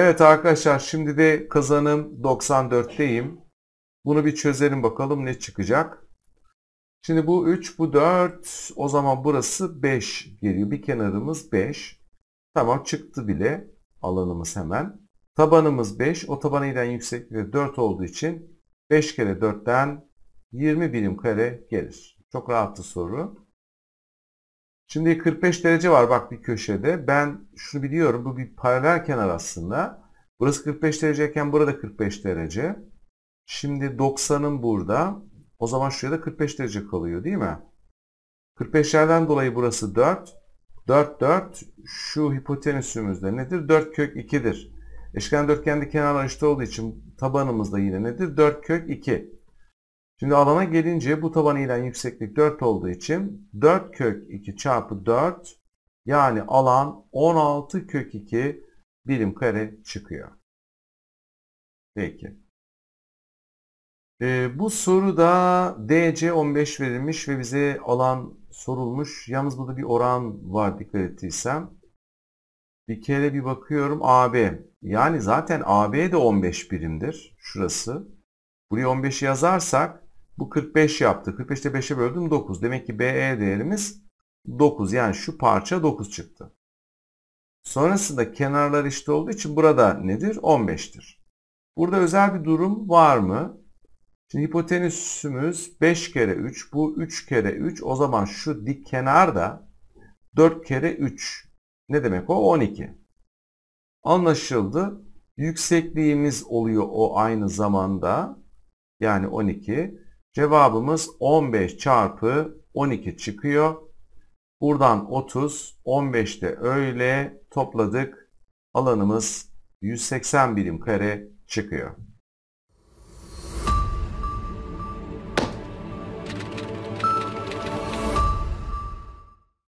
Evet arkadaşlar şimdi de kazanım 94'teyim. Bunu bir çözelim bakalım ne çıkacak. Şimdi bu 3 bu 4 o zaman burası 5 geliyor. Bir kenarımız 5. Tamam çıktı bile alanımız hemen. Tabanımız 5. O taban eden yüksekliği 4 olduğu için 5 kere 4'ten 20 birim kare gelir. Çok rahat bir soru. Şimdi 45 derece var bak bir köşede. Ben şunu biliyorum. Bu bir paralel kenar aslında. Burası 45 dereceyken burada 45 derece. Şimdi 90'ın burada. O zaman şuraya da 45 derece kalıyor değil mi? 45'lerden dolayı burası 4. 4, 4. Şu hipotenüsümüzde nedir? 4 kök 2'dir. Eşkenar dörtgende kenarlar eşit olduğu için tabanımız da yine nedir? 4 kök 2. Şimdi alana gelince bu taban ile yükseklik 4 olduğu için 4 kök 2 çarpı 4 yani alan 16 kök 2 birim kare çıkıyor. Peki. Ee, bu soruda DC 15 verilmiş ve bize alan sorulmuş. Yalnız burada bir oran var dikkat ettiysem. Bir kere bir bakıyorum AB. Yani zaten AB de 15 birimdir. Şurası. Buraya 15 yazarsak bu 45 yaptı. 45'te 5'e böldüm 9. Demek ki BE değerimiz 9. Yani şu parça 9 çıktı. Sonrasında kenarlar eşit işte olduğu için burada nedir? 15'tir. Burada özel bir durum var mı? Şimdi hipotenüsümüz 5 kere 3. Bu 3 kere 3. O zaman şu dik kenar da 4 kere 3. Ne demek o? 12. Anlaşıldı. Yüksekliğimiz oluyor o aynı zamanda. Yani 12. Cevabımız 15 çarpı 12 çıkıyor. Buradan 30, 15'te öyle topladık. Alanımız 180 birim kare çıkıyor.